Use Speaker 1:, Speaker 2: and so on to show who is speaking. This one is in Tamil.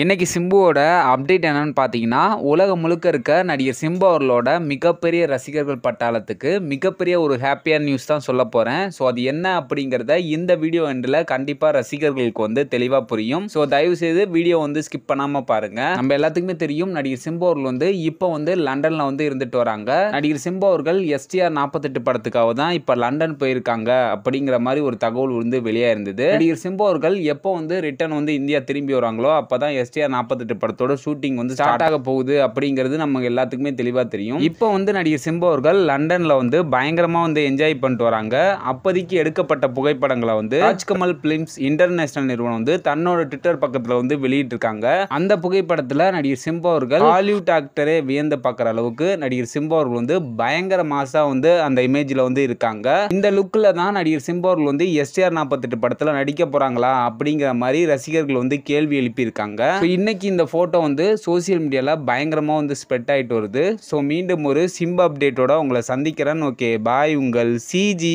Speaker 1: இன்றைக்கி சிம்புவோட அப்டேட் என்னென்னு பார்த்தீங்கன்னா உலகம் முழுக்க இருக்க நடிகர் சிம்பு அவர்களோட மிகப்பெரிய ரசிகர்கள் பட்டாளத்துக்கு மிகப்பெரிய ஒரு ஹாப்பியான நியூஸ் தான் சொல்ல போகிறேன் ஸோ அது என்ன அப்படிங்கிறத இந்த வீடியோ எண்டில் கண்டிப்பாக ரசிகர்களுக்கு வந்து தெளிவாக புரியும் ஸோ தயவுசெய்து வீடியோ வந்து ஸ்கிப் பண்ணாமல் பாருங்கள் நம்ம எல்லாத்துக்குமே தெரியும் நடிகர் சிம்பு அவர்கள் வந்து இப்போ வந்து லண்டனில் வந்து இருந்துட்டு வராங்க நடிகர் சிம்பு அவர்கள் எஸ்டிஆர் நாற்பத்தெட்டு படத்துக்காக தான் இப்போ லண்டன் போயிருக்காங்க அப்படிங்கிற மாதிரி ஒரு தகவல் வந்து வெளியாக இருந்தது நடிகர் சிம்பு அவர்கள் எப்போ வந்து ரிட்டர்ன் வந்து இந்தியா திரும்பி வராங்களோ அப்போ தான் எஸ்டிஆர் நாற்பத்தெட்டு படத்தோட ஷூட்டிங் வந்து ஸ்டார்ட் ஆக போகுது அப்படிங்கிறது நமக்கு எல்லாத்துக்குமே தெளிவாக தெரியும் இப்போ வந்து நடிகர் சிம்பு அவர்கள் லண்டனில் வந்து பயங்கரமாக வந்து என்ஜாய் பண்ணிட்டு வராங்க அப்போதைக்கு எடுக்கப்பட்ட புகைப்படங்களை வந்து ராஜ்கமல் பிலிம்ஸ் இன்டர்நேஷனல் நிறுவனம் வந்து தன்னோட ட்விட்டர் பக்கத்தில் வந்து வெளியிட்டிருக்காங்க அந்த புகைப்படத்தில் நடிகர் சிம்பு அவர்கள் ஹாலிவுட் ஆக்டரே வியந்து பார்க்குற அளவுக்கு நடிகர் சிம்பு அவர்கள் வந்து பயங்கர மாசாக வந்து அந்த இமேஜில் வந்து இருக்காங்க இந்த லுக்கில் தான் நடிகர் சிம்பு அவர்கள் வந்து எஸ்டிஆர் நாற்பத்தெட்டு படத்தில் நடிக்க போகிறாங்களா அப்படிங்கிற மாதிரி ரசிகர்கள் வந்து கேள்வி எழுப்பியிருக்காங்க இன்னைக்கு இந்த ஃபோட்டோ வந்து சோசியல் மீடியாவில் பயங்கரமாக வந்து ஸ்ப்ரெட் ஆகிட்டு வருது ஸோ மீண்டும் ஒரு சிம்பு அப்டேட்டோட உங்களை சந்திக்கிறேன் ஓகே பாய் உங்கள் சிஜி